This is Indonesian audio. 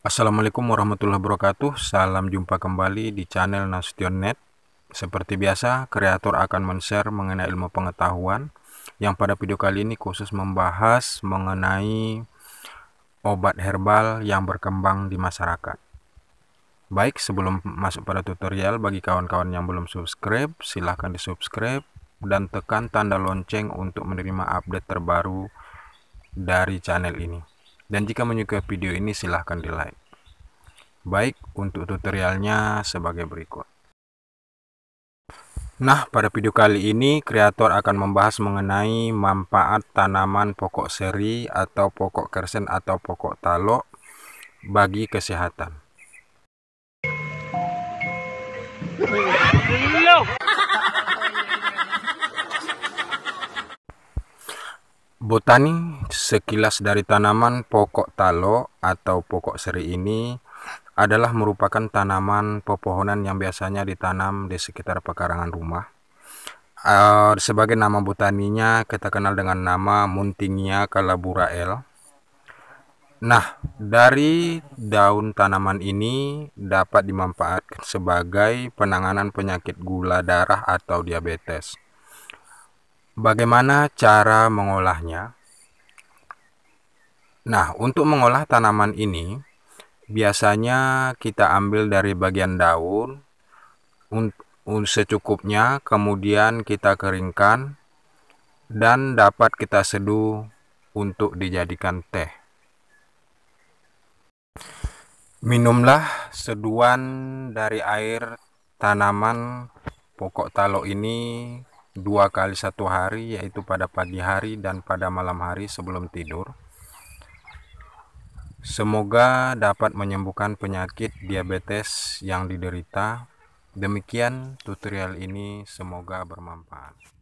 Assalamualaikum warahmatullahi wabarakatuh Salam jumpa kembali di channel Nasutionnet Seperti biasa, kreator akan men-share mengenai ilmu pengetahuan Yang pada video kali ini khusus membahas mengenai obat herbal yang berkembang di masyarakat Baik, sebelum masuk pada tutorial, bagi kawan-kawan yang belum subscribe, silahkan di subscribe dan tekan tanda lonceng untuk menerima update terbaru dari channel ini. Dan jika menyukai video ini silahkan di like. Baik, untuk tutorialnya sebagai berikut. Nah, pada video kali ini kreator akan membahas mengenai manfaat tanaman pokok seri atau pokok kersen atau pokok talok bagi kesehatan. Hello. Botani sekilas dari tanaman pokok talo atau pokok seri ini adalah merupakan tanaman pepohonan yang biasanya ditanam di sekitar pekarangan rumah. Uh, sebagai nama botaninya kita kenal dengan nama Muntingia calabura Nah, dari daun tanaman ini dapat dimanfaatkan sebagai penanganan penyakit gula darah atau diabetes. Bagaimana cara mengolahnya? Nah, untuk mengolah tanaman ini, biasanya kita ambil dari bagian daun secukupnya, kemudian kita keringkan dan dapat kita seduh untuk dijadikan teh. Minumlah seduhan dari air tanaman pokok talo ini dua kali satu hari yaitu pada pagi hari dan pada malam hari sebelum tidur semoga dapat menyembuhkan penyakit diabetes yang diderita demikian tutorial ini semoga bermanfaat